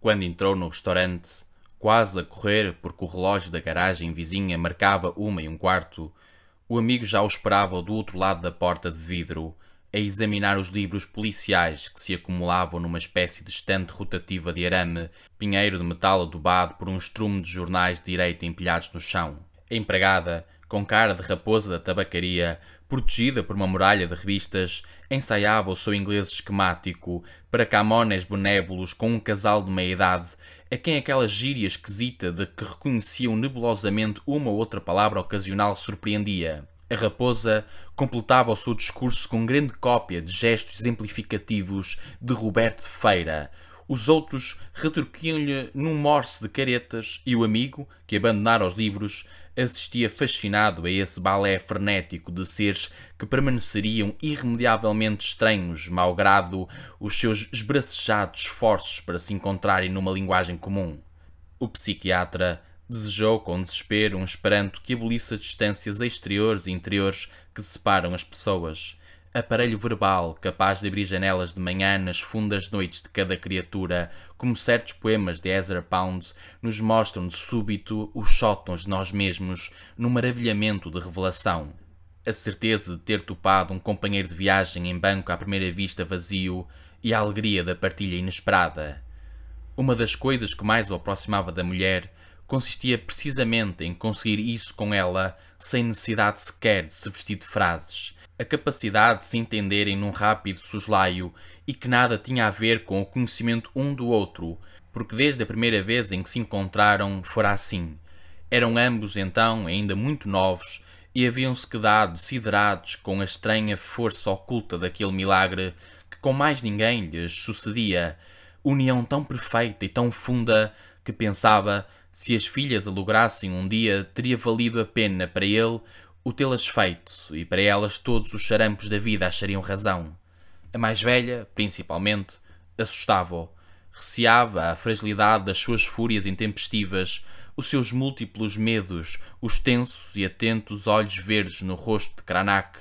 Quando entrou no restaurante, quase a correr porque o relógio da garagem vizinha marcava uma e um quarto, o amigo já o esperava do outro lado da porta de vidro, a examinar os livros policiais que se acumulavam numa espécie de estante rotativa de arame, pinheiro de metal adubado por um estrume de jornais de direita empilhados no chão. A empregada, com cara de raposa da tabacaria, protegida por uma muralha de revistas, ensaiava o seu inglês esquemático para Camones benévolos com um casal de meia-idade, a quem aquela gíria esquisita de que reconheciam nebulosamente uma ou outra palavra ocasional surpreendia. A raposa completava o seu discurso com grande cópia de gestos exemplificativos de Roberto Feira. Os outros retorquiam-lhe num morse de caretas e o amigo, que abandonara os livros, assistia fascinado a esse balé frenético de seres que permaneceriam irremediavelmente estranhos, malgrado os seus esbracejados esforços para se encontrarem numa linguagem comum. O psiquiatra desejou com desespero um esperanto que abolisse as distâncias exteriores e interiores que separam as pessoas Aparelho verbal, capaz de abrir janelas de manhã nas fundas noites de cada criatura, como certos poemas de Ezra Pound nos mostram de súbito os sótons de nós mesmos, num maravilhamento de revelação. A certeza de ter topado um companheiro de viagem em banco à primeira vista vazio e a alegria da partilha inesperada. Uma das coisas que mais o aproximava da mulher consistia precisamente em conseguir isso com ela sem necessidade sequer de se vestir de frases a capacidade de se entenderem num rápido soslaio e que nada tinha a ver com o conhecimento um do outro, porque desde a primeira vez em que se encontraram fora assim. Eram ambos então ainda muito novos e haviam-se quedado siderados com a estranha força oculta daquele milagre que com mais ninguém lhes sucedia, união tão perfeita e tão funda que pensava se as filhas a lograssem um dia teria valido a pena para ele o tê-las feito, e para elas todos os charampos da vida achariam razão. A mais velha, principalmente, assustava-o. Receava a fragilidade das suas fúrias intempestivas, os seus múltiplos medos, os tensos e atentos olhos verdes no rosto de Cranach.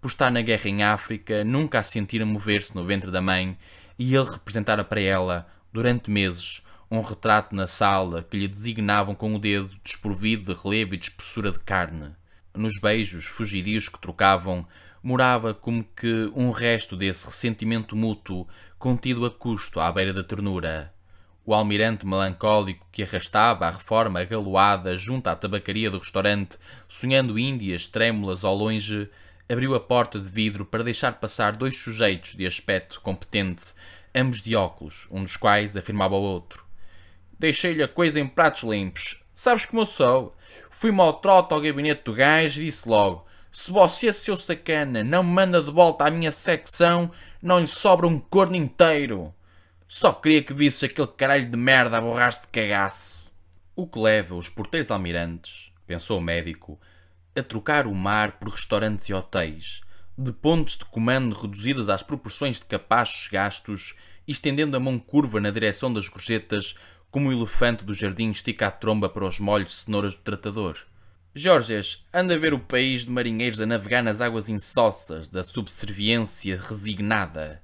Por estar na guerra em África, nunca a sentir mover-se no ventre da mãe, e ele representara para ela, durante meses, um retrato na sala que lhe designavam com o dedo desprovido de relevo e de espessura de carne. Nos beijos fugidios que trocavam, morava como que um resto desse ressentimento mútuo contido a custo à beira da ternura. O almirante melancólico que arrastava a reforma galoada junto à tabacaria do restaurante, sonhando índias trêmulas ao longe, abriu a porta de vidro para deixar passar dois sujeitos de aspecto competente, ambos de óculos, um dos quais afirmava ao outro. Deixei-lhe a coisa em pratos limpos, Sabes como eu sou? Fui-me ao trote ao gabinete do gajo e disse logo: Se você, seu sacana, não me manda de volta à minha secção, não lhe sobra um corno inteiro. Só queria que visse aquele caralho de merda a borrar-se de cagaço. O que leva os porteiros almirantes, pensou o médico, a trocar o mar por restaurantes e hotéis, de pontos de comando reduzidas às proporções de capachos gastos, estendendo a mão curva na direção das gorjetas como o elefante do jardim estica a tromba para os molhos de cenouras do tratador. Jorges anda a ver o país de marinheiros a navegar nas águas insossas da subserviência resignada.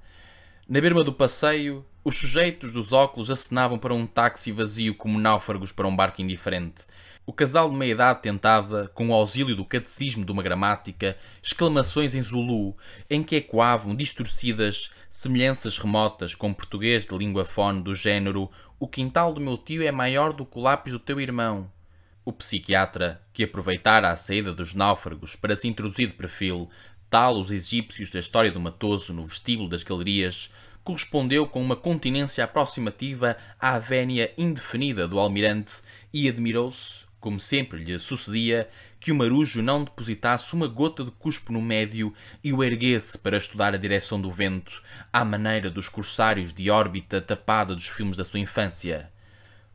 Na berma do passeio, os sujeitos dos óculos acenavam para um táxi vazio como náufragos para um barco indiferente. O casal de meia-idade tentava, com o auxílio do catecismo de uma gramática, exclamações em Zulu, em que ecoavam distorcidas semelhanças remotas com português de língua fone do género O quintal do meu tio é maior do que o lápis do teu irmão. O psiquiatra, que aproveitara a saída dos náufragos para se introduzir de perfil, tal os egípcios da história do Matoso no vestíbulo das galerias, correspondeu com uma continência aproximativa à vénia indefinida do almirante e admirou-se como sempre lhe sucedia, que o marujo não depositasse uma gota de cuspo no médio e o erguesse para estudar a direção do vento, à maneira dos corsários de órbita tapada dos filmes da sua infância.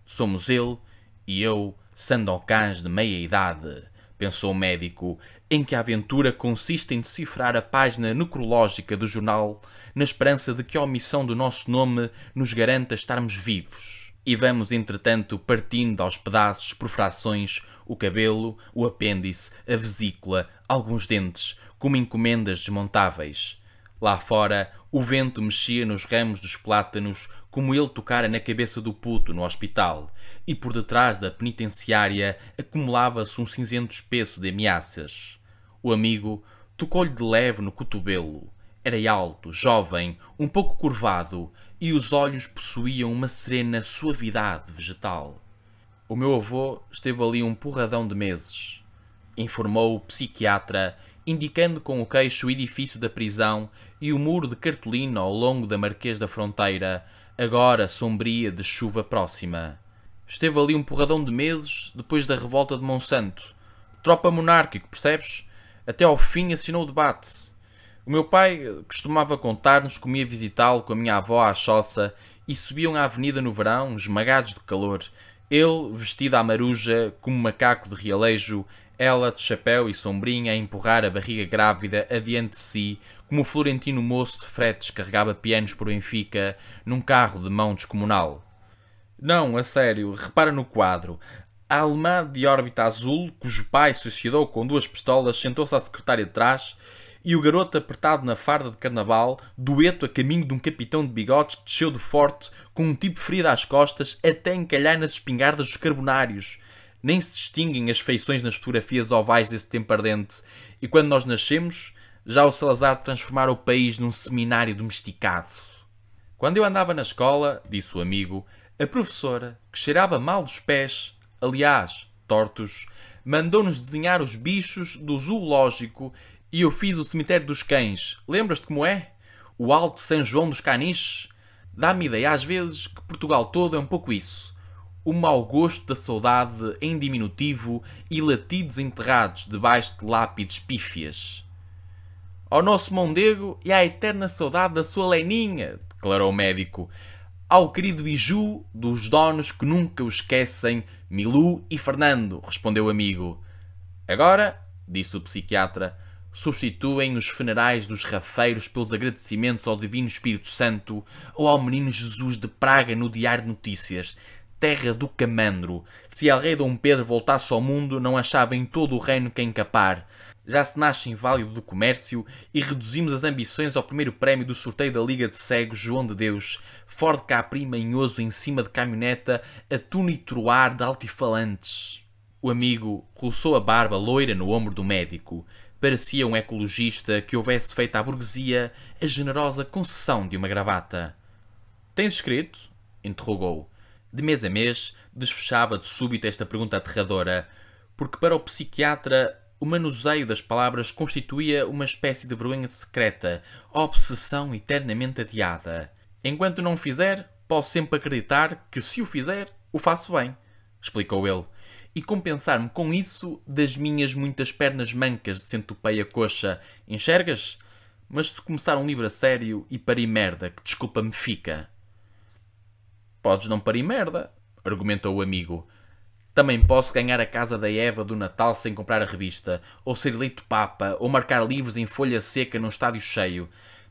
Somos ele e eu, sandocãs de meia-idade, pensou o médico, em que a aventura consiste em decifrar a página necrológica do jornal na esperança de que a omissão do nosso nome nos garanta estarmos vivos e vamos entretanto partindo aos pedaços por frações o cabelo, o apêndice, a vesícula, alguns dentes, como encomendas desmontáveis. Lá fora, o vento mexia nos ramos dos plátanos como ele tocara na cabeça do puto no hospital, e por detrás da penitenciária acumulava-se um cinzento espesso de ameaças. O amigo tocou-lhe de leve no cotovelo. Era alto, jovem, um pouco curvado, e os olhos possuíam uma serena suavidade vegetal. O meu avô esteve ali um porradão de meses, informou o psiquiatra, indicando com o queixo o edifício da prisão e o muro de cartolina ao longo da Marquês da Fronteira, agora sombria de chuva próxima. Esteve ali um porradão de meses depois da revolta de Monsanto. Tropa monárquico, percebes? Até ao fim assinou o debate. O meu pai costumava contar-nos como ia visitá-lo com a minha avó à choça e subiam à avenida no verão, esmagados de calor. Ele, vestido à maruja, como macaco de rialejo, ela, de chapéu e sombrinha, a empurrar a barriga grávida adiante de si, como o florentino moço de fretes carregava pianos por Benfica, num carro de mão descomunal. Não, a sério, repara no quadro. A alemã de órbita azul, cujo pai suicidou com duas pistolas, sentou-se à secretária de trás e o garoto apertado na farda de carnaval, dueto a caminho de um capitão de bigodes que desceu do forte com um tipo ferido às costas até encalhar nas espingardas dos carbonários. Nem se distinguem as feições nas fotografias ovais desse tempo ardente. E quando nós nascemos, já o Salazar transformara o país num seminário domesticado. Quando eu andava na escola, disse o amigo, a professora, que cheirava mal dos pés, aliás, tortos, mandou-nos desenhar os bichos do zoológico e eu fiz o cemitério dos cães. Lembras-te como é? O Alto São João dos Caniches? Dá-me ideia às vezes que Portugal todo é um pouco isso. O mau gosto da saudade em diminutivo e latidos enterrados debaixo de lápides pífias. Ao nosso mondego e à eterna saudade da sua leninha, declarou o médico. Ao querido Biju, dos donos que nunca o esquecem, Milu e Fernando, respondeu o amigo. Agora, disse o psiquiatra, Substituem os funerais dos rafeiros pelos agradecimentos ao Divino Espírito Santo ou ao Menino Jesus de Praga no Diário de Notícias, terra do Camandro. Se el rei Dom Pedro voltasse ao mundo, não achava em todo o reino quem capar. Já se nasce inválido do comércio e reduzimos as ambições ao primeiro prémio do sorteio da Liga de Cegos João de Deus, Ford Capri manhoso em cima de caminhoneta a troar de altifalantes. O amigo roçou a barba loira no ombro do médico. Parecia um ecologista que houvesse feito à burguesia a generosa concessão de uma gravata. Tens escrito? interrogou. De mês a mês, desfechava de súbito esta pergunta aterradora, porque para o psiquiatra o manuseio das palavras constituía uma espécie de vergonha secreta, obsessão eternamente adiada. Enquanto não o fizer, posso sempre acreditar que, se o fizer, o faço bem explicou ele, e compensar-me com isso das minhas muitas pernas mancas de centopeia coxa, enxergas? Mas se começar um livro a sério e parir merda, que desculpa me fica. Podes não parir merda, argumentou o amigo. Também posso ganhar a casa da Eva do Natal sem comprar a revista, ou ser eleito Papa, ou marcar livros em folha seca num estádio cheio.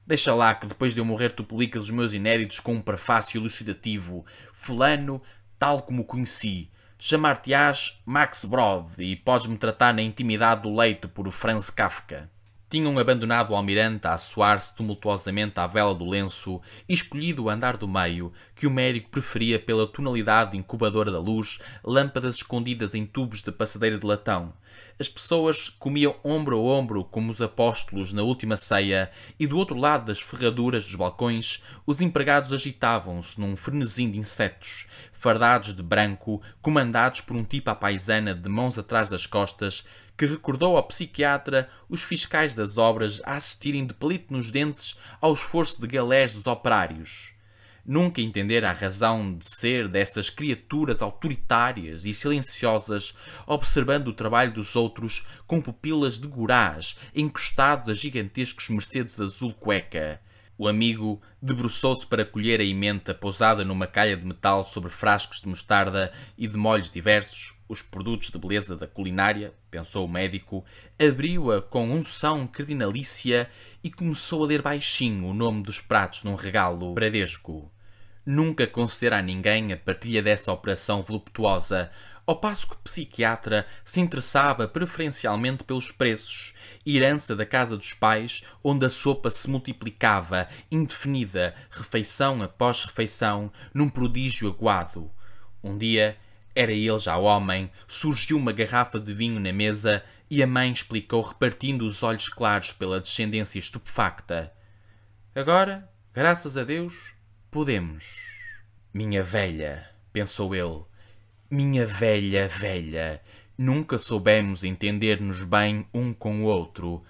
Deixa lá que depois de eu morrer tu publicas os meus inéditos com um prefácio elucidativo. Fulano, tal como o conheci. Chamar-te-ás Max Brod e podes-me tratar na intimidade do leito por Franz Kafka. Tinham abandonado o almirante a assoar-se tumultuosamente à vela do lenço e escolhido o andar do meio, que o médico preferia pela tonalidade incubadora da luz, lâmpadas escondidas em tubos de passadeira de latão. As pessoas comiam ombro a ombro, como os apóstolos na última ceia, e do outro lado das ferraduras dos balcões, os empregados agitavam-se num frenesim de insetos, fardados de branco, comandados por um tipo à paisana de mãos atrás das costas, que recordou ao psiquiatra os fiscais das obras a assistirem de pelito nos dentes ao esforço de galés dos operários. Nunca entender a razão de ser dessas criaturas autoritárias e silenciosas, observando o trabalho dos outros com pupilas de goraz encostados a gigantescos Mercedes azul cueca o amigo debruçou-se para colher a emenda pousada numa calha de metal sobre frascos de mostarda e de molhos diversos, os produtos de beleza da culinária, pensou o médico, abriu-a com unção cardinalícia e começou a ler baixinho o nome dos pratos num regalo bradesco. Nunca concederá a ninguém a partilha dessa operação voluptuosa, ao passo que o psiquiatra se interessava preferencialmente pelos preços, herança da casa dos pais, onde a sopa se multiplicava, indefinida, refeição após refeição, num prodígio aguado. Um dia, era ele já homem, surgiu uma garrafa de vinho na mesa e a mãe explicou, repartindo os olhos claros pela descendência estupefacta. Agora, graças a Deus, podemos. Minha velha, pensou ele, minha velha velha, nunca soubemos entender-nos bem um com o outro.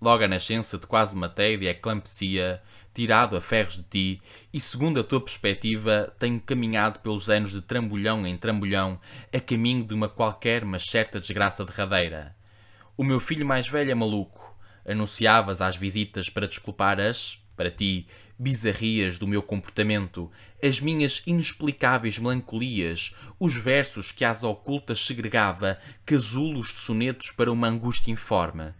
Logo a nascença de quase matei de é eclampsia, tirado a ferros de ti, e segundo a tua perspectiva, tenho caminhado pelos anos de trambolhão em trambolhão, a caminho de uma qualquer, mas certa desgraça derradeira. O meu filho mais velho é maluco. Anunciavas às visitas para desculpar as, para ti, bizarrias do meu comportamento, as minhas inexplicáveis melancolias, os versos que às ocultas segregava, casulos de sonetos para uma angústia informe.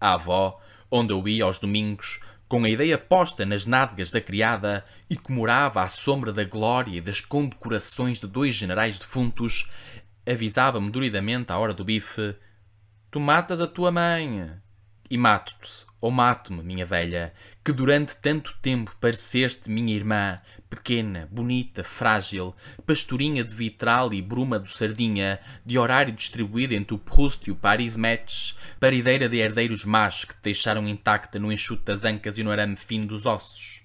A avó, onde eu ia aos domingos, com a ideia posta nas nádegas da criada e que morava à sombra da glória e das condecorações de dois generais defuntos, avisava-me duridamente à hora do bife: Tu matas a tua mãe! E mato-te, ou mato-me, minha velha, que durante tanto tempo pareceste minha irmã, pequena, bonita, frágil, pastorinha de vitral e bruma do sardinha, de horário distribuído entre o Proust e o Paris Match, parideira de herdeiros machos que te deixaram intacta no enxuto das ancas e no arame fino dos ossos.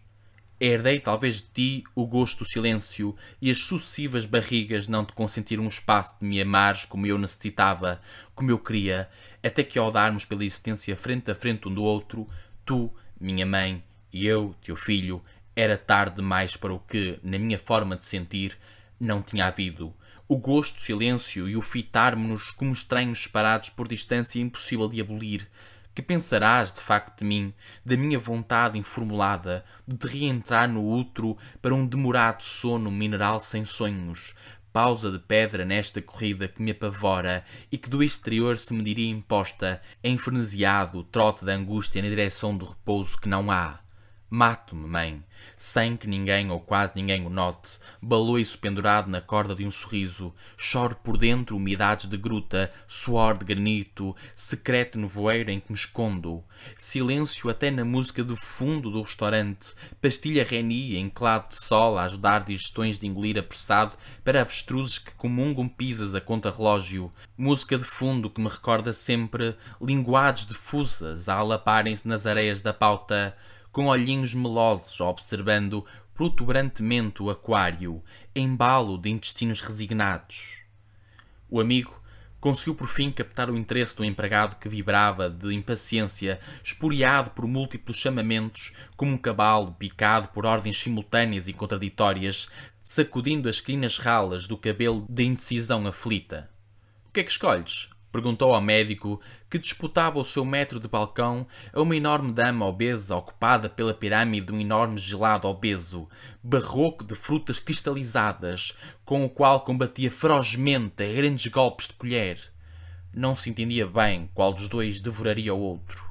Herdei talvez de ti o gosto do silêncio e as sucessivas barrigas não te consentiram um espaço de me amares como eu necessitava, como eu queria, até que ao darmos pela existência frente a frente um do outro, tu, minha mãe e eu, teu filho, era tarde demais para o que, na minha forma de sentir, não tinha havido. O gosto, silêncio e o fitarmos-nos como estranhos separados por distância impossível de abolir. Que pensarás, de facto, de mim, da minha vontade informulada de te reentrar no outro para um demorado sono mineral sem sonhos, pausa de pedra nesta corrida que me apavora e que do exterior se me diria imposta, enfrenesiado o trote da angústia na direção do repouso que não há. Mato-me, mãe, sem que ninguém ou quase ninguém o note. Baloiço pendurado na corda de um sorriso. Choro por dentro umidades de gruta, suor de granito, secreto nevoeiro em que me escondo. Silêncio até na música de fundo do restaurante. Pastilha Reni em clado de sol a ajudar digestões de engolir apressado para avestruzes que comungam pisas a conta relógio. Música de fundo que me recorda sempre linguados de a alaparem-se nas areias da pauta com olhinhos melosos observando protuberantemente o aquário, embalo de intestinos resignados. O amigo conseguiu por fim captar o interesse do empregado que vibrava de impaciência, esporeado por múltiplos chamamentos, como um cabalo picado por ordens simultâneas e contraditórias, sacudindo as crinas ralas do cabelo da indecisão aflita. O que é que escolhes? Perguntou ao médico que disputava o seu metro de balcão a uma enorme dama obesa ocupada pela pirâmide de um enorme gelado obeso, barroco de frutas cristalizadas, com o qual combatia ferozmente a grandes golpes de colher. Não se entendia bem qual dos dois devoraria o outro.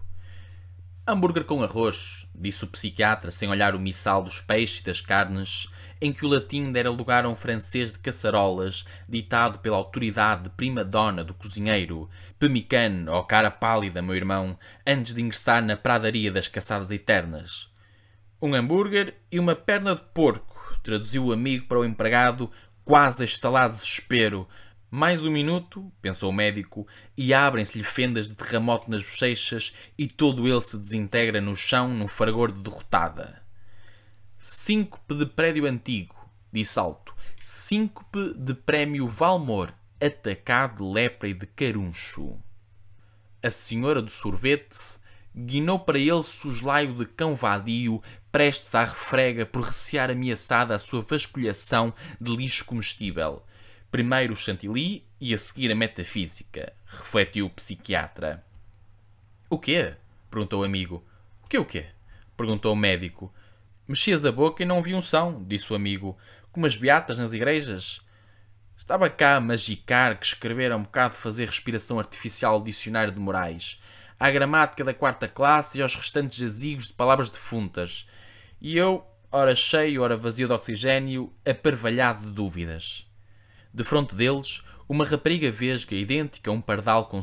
Hambúrguer com arroz, disse o psiquiatra sem olhar o missal dos peixes e das carnes em que o latim dera lugar a um francês de caçarolas, ditado pela autoridade prima-dona do cozinheiro, pemicano ou cara pálida, meu irmão, antes de ingressar na pradaria das caçadas eternas. Um hambúrguer e uma perna de porco, traduziu o amigo para o empregado, quase a estalar de desespero. Mais um minuto, pensou o médico, e abrem-se-lhe fendas de terramoto nas bochechas e todo ele se desintegra no chão num fragor de derrotada. Síncope de prédio antigo, disse alto. Síncope de prémio Valmor, atacado de lepra e de caruncho. A senhora do sorvete guinou para ele soslaio de cão vadio, prestes à refrega por recear ameaçada a sua vasculhação de lixo comestível. Primeiro o chantilly e a seguir a metafísica, refletiu o psiquiatra. O quê? perguntou o amigo. O quê o quê? perguntou o médico, Mexias a boca e não vi um são, disse o amigo, como as beatas nas igrejas. Estava cá a magicar que escrever um bocado fazer respiração artificial ao dicionário de Moraes, à gramática da quarta classe e aos restantes jazigos de palavras defuntas. E eu, ora cheio, ora vazio de oxigênio, aparvalhado de dúvidas. De fronte deles, uma rapariga vesga, idêntica a um pardal com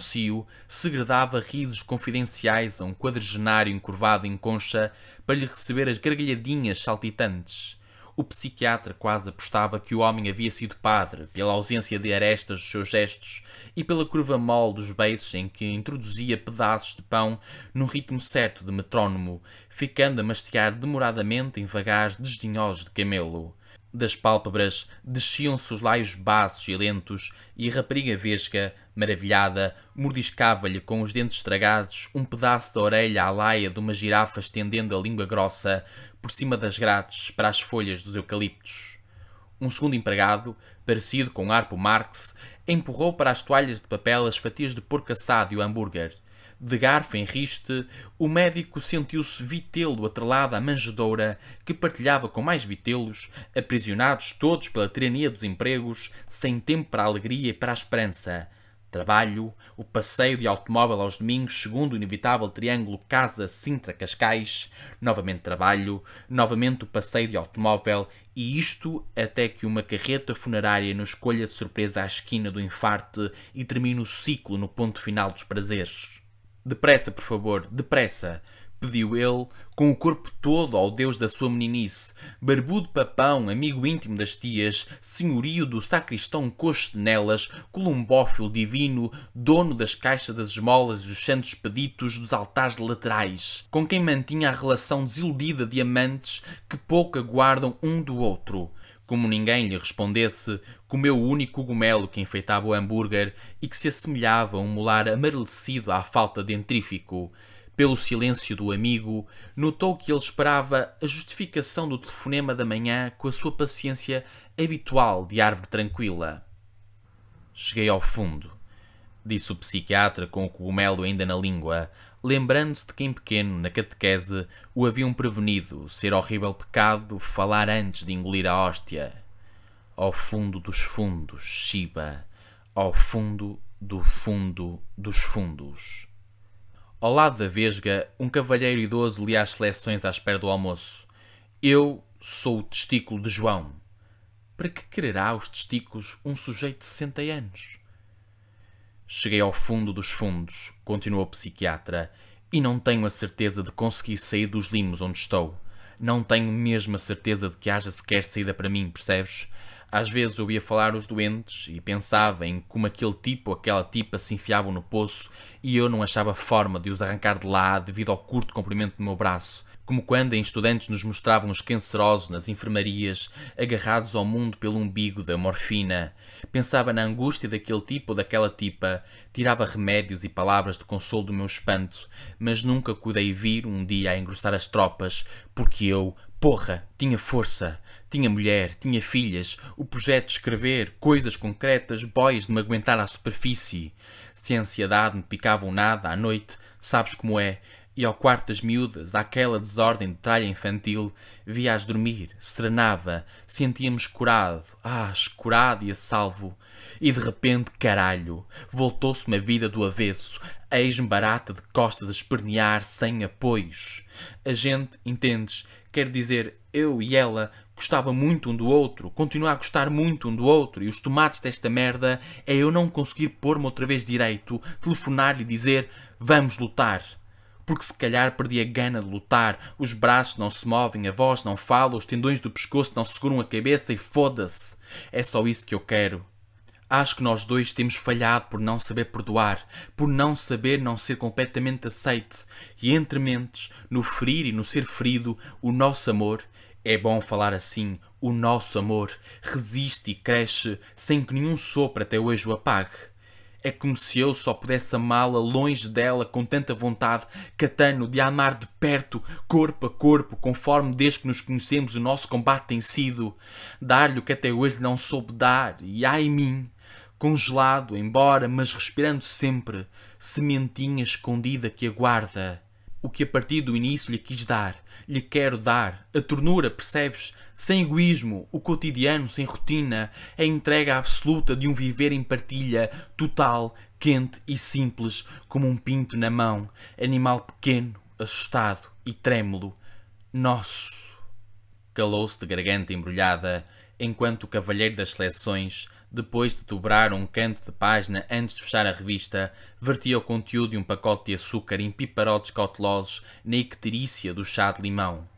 segredava risos confidenciais a um quadrigenário encurvado em concha para lhe receber as gargalhadinhas saltitantes. O psiquiatra quase apostava que o homem havia sido padre, pela ausência de arestas dos seus gestos e pela curva mole dos beiços em que introduzia pedaços de pão num ritmo certo de metrónomo, ficando a mastigar demoradamente em vagares desdenhosos de camelo. Das pálpebras desciam-se os laios baços e lentos, e a rapariga vesga, maravilhada, mordiscava-lhe com os dentes estragados um pedaço da orelha à laia de uma girafa estendendo a língua grossa por cima das grades para as folhas dos eucaliptos. Um segundo empregado, parecido com Arpo Marx, empurrou para as toalhas de papel as fatias de porco assado e o hambúrguer de garfo em riste, o médico sentiu-se vitelo atrelado à manjedoura que partilhava com mais vitelos, aprisionados todos pela tirania dos empregos, sem tempo para a alegria e para a esperança. Trabalho, o passeio de automóvel aos domingos, segundo o inevitável triângulo Casa-Sintra-Cascais, novamente trabalho, novamente o passeio de automóvel, e isto até que uma carreta funerária nos colha de surpresa à esquina do infarte e termine o ciclo no ponto final dos prazeres. Depressa, por favor, depressa! pediu ele, com o corpo todo ao deus da sua meninice, barbudo papão, amigo íntimo das tias, senhorio do sacristão coxo de nelas, columbófilo divino, dono das caixas das esmolas e dos santos peditos dos altares laterais, com quem mantinha a relação desiludida de amantes que pouco aguardam um do outro. Como ninguém lhe respondesse, comeu o único cogumelo que enfeitava o hambúrguer e que se assemelhava a um molar amarelecido à falta dentrífico. Pelo silêncio do amigo, notou que ele esperava a justificação do telefonema da manhã com a sua paciência habitual de árvore tranquila. Cheguei ao fundo, disse o psiquiatra com o cogumelo ainda na língua, lembrando-se de que em pequeno, na catequese, o haviam prevenido ser horrível pecado falar antes de engolir a hóstia ao fundo dos fundos, Shiba, ao fundo do fundo dos fundos. Ao lado da Vesga, um cavalheiro idoso lia as seleções à espera do almoço. Eu sou o testículo de João. Para que quererá os testículos um sujeito de 60 anos? Cheguei ao fundo dos fundos, continuou o psiquiatra, e não tenho a certeza de conseguir sair dos limos onde estou. Não tenho mesmo a certeza de que haja sequer saída para mim, percebes? Às vezes ouvia falar os doentes e pensava em como aquele tipo ou aquela tipa se enfiavam no poço e eu não achava forma de os arrancar de lá devido ao curto comprimento do meu braço, como quando em estudantes nos mostravam os cancerosos nas enfermarias, agarrados ao mundo pelo umbigo da morfina. Pensava na angústia daquele tipo ou daquela tipa, tirava remédios e palavras de consolo do meu espanto, mas nunca cuidei vir um dia a engrossar as tropas, porque eu, porra, tinha força tinha mulher, tinha filhas, o projeto de escrever, coisas concretas, boias de me aguentar à superfície. Se a ansiedade me picava o nada à noite, sabes como é, e ao quarto das miúdas, àquela desordem de tralha infantil, via-as dormir, serenava, sentia-me escurado, ah, escurado e a salvo. E de repente, caralho, voltou-se-me a vida do avesso, eis-me barata de costas a espernear sem apoios. A gente, entendes, quer dizer, eu e ela gostava muito um do outro, continua a gostar muito um do outro, e os tomates desta merda é eu não conseguir pôr-me outra vez direito, telefonar-lhe e dizer vamos lutar. Porque se calhar perdi a gana de lutar, os braços não se movem, a voz não fala, os tendões do pescoço não seguram a cabeça e foda-se. É só isso que eu quero. Acho que nós dois temos falhado por não saber perdoar, por não saber não ser completamente aceite, e entre mentes, no ferir e no ser ferido, o nosso amor é bom falar assim, o nosso amor resiste e cresce sem que nenhum sopro até hoje o apague. É como se eu só pudesse amá-la longe dela com tanta vontade, catano de amar de perto, corpo a corpo, conforme desde que nos conhecemos o nosso combate tem sido. Dar-lhe o que até hoje não soube dar, e ai mim, congelado, embora, mas respirando sempre, sementinha escondida que aguarda o que a partir do início lhe quis dar, lhe quero dar, a ternura, percebes? Sem egoísmo, o cotidiano sem rotina, a entrega absoluta de um viver em partilha, total, quente e simples, como um pinto na mão, animal pequeno, assustado e trêmulo. Nosso! Calou-se de garganta embrulhada, enquanto o cavalheiro das seleções depois de dobrar um canto de página antes de fechar a revista, vertia o conteúdo de um pacote de açúcar em piparotes cautelosos na icterícia do chá de limão.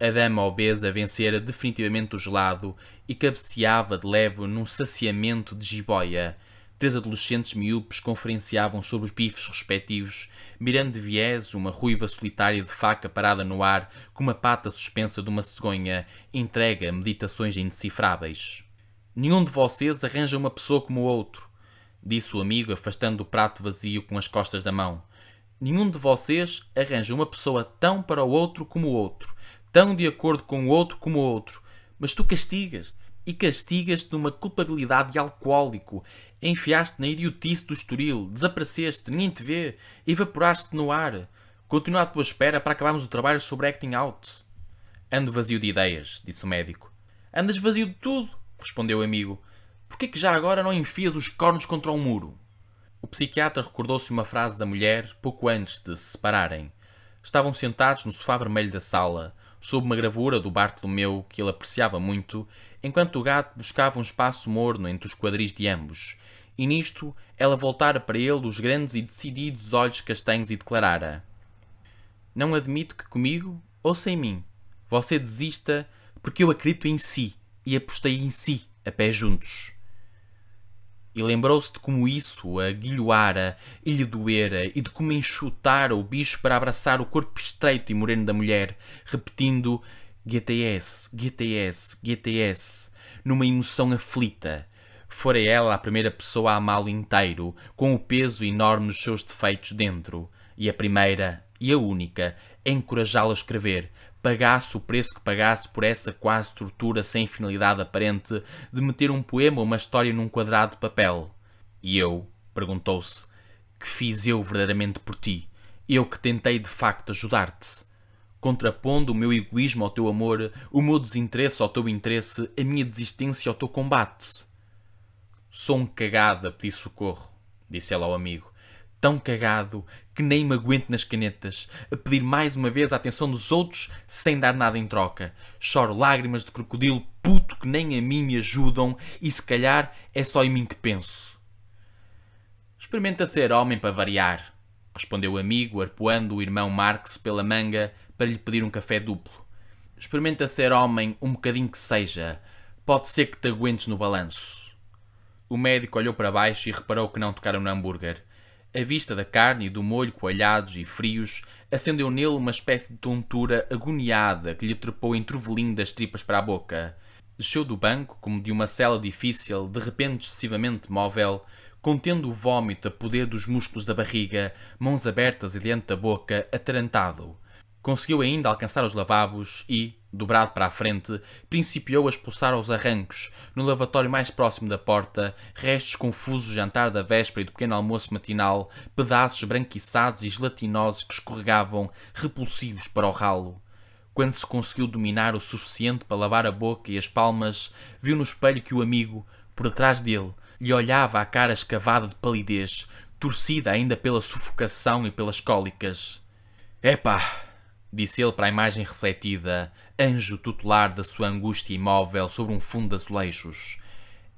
A dama obesa vencera definitivamente o gelado e cabeceava de leve num saciamento de jiboia. Três adolescentes miúpes conferenciavam sobre os bifes respectivos, mirando de viés uma ruiva solitária de faca parada no ar, com uma pata suspensa de uma cegonha, entrega a meditações indecifráveis. Nenhum de vocês arranja uma pessoa como o outro, disse o amigo, afastando o prato vazio com as costas da mão. Nenhum de vocês arranja uma pessoa tão para o outro como o outro, tão de acordo com o outro como o outro. Mas tu castigas-te, e castigas-te numa culpabilidade de alcoólico. Enfiaste na idiotice do estoril, desapareceste, ninguém te vê, evaporaste no ar. Continua à tua espera para acabarmos o trabalho sobre acting out. Ando vazio de ideias, disse o médico. Andas vazio de tudo respondeu o amigo, por que já agora não enfias os cornos contra o um muro? O psiquiatra recordou-se uma frase da mulher pouco antes de se separarem. Estavam sentados no sofá vermelho da sala, sob uma gravura do Bartolomeu que ele apreciava muito, enquanto o gato buscava um espaço morno entre os quadris de ambos. E nisto, ela voltara para ele os grandes e decididos olhos castanhos e declarara: Não admito que comigo ou sem mim você desista, porque eu acredito em si e apostei em si, a pé juntos. E lembrou-se de como isso a guilhoara e lhe doera e de como enxutara o bicho para abraçar o corpo estreito e moreno da mulher, repetindo GTS, GTS, GTS, numa emoção aflita. Fora ela a primeira pessoa a amá-lo inteiro, com o peso enorme dos seus defeitos dentro, e a primeira, e a única, a encorajá-lo a escrever, pagasse o preço que pagasse por essa quase tortura sem finalidade aparente de meter um poema ou uma história num quadrado de papel. E eu, perguntou-se, que fiz eu verdadeiramente por ti? Eu que tentei de facto ajudar-te. Contrapondo o meu egoísmo ao teu amor, o meu desinteresse ao teu interesse, a minha desistência ao teu combate. Sou um cagado a pedir socorro, disse ela ao amigo tão cagado que nem me aguento nas canetas, a pedir mais uma vez a atenção dos outros sem dar nada em troca. Choro lágrimas de crocodilo puto que nem a mim me ajudam e se calhar é só em mim que penso. Experimenta ser homem para variar, respondeu o amigo, arpoando o irmão Marx pela manga para lhe pedir um café duplo. Experimenta ser homem um bocadinho que seja, pode ser que te aguentes no balanço. O médico olhou para baixo e reparou que não tocaram no hambúrguer. A vista da carne e do molho coalhados e frios acendeu nele uma espécie de tontura agoniada que lhe trepou em o das tripas para a boca. Desceu do banco, como de uma cela difícil, de repente excessivamente móvel, contendo o vômito a poder dos músculos da barriga, mãos abertas e diante da boca, atarantado. Conseguiu ainda alcançar os lavabos e, dobrado para a frente, principiou a expulsar aos arrancos, no lavatório mais próximo da porta, restos confusos do jantar da véspera e do pequeno almoço matinal, pedaços branquiçados e gelatinosos que escorregavam, repulsivos para o ralo. Quando se conseguiu dominar o suficiente para lavar a boca e as palmas, viu no espelho que o amigo, por detrás dele, lhe olhava a cara escavada de palidez, torcida ainda pela sufocação e pelas cólicas. Epá! disse ele para a imagem refletida, anjo tutelar da sua angústia imóvel sobre um fundo de azulejos.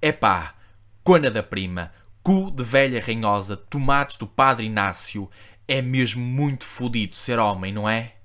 Epá, cona da prima, cu de velha ranhosa, tomates do padre Inácio, é mesmo muito fodido ser homem, não é?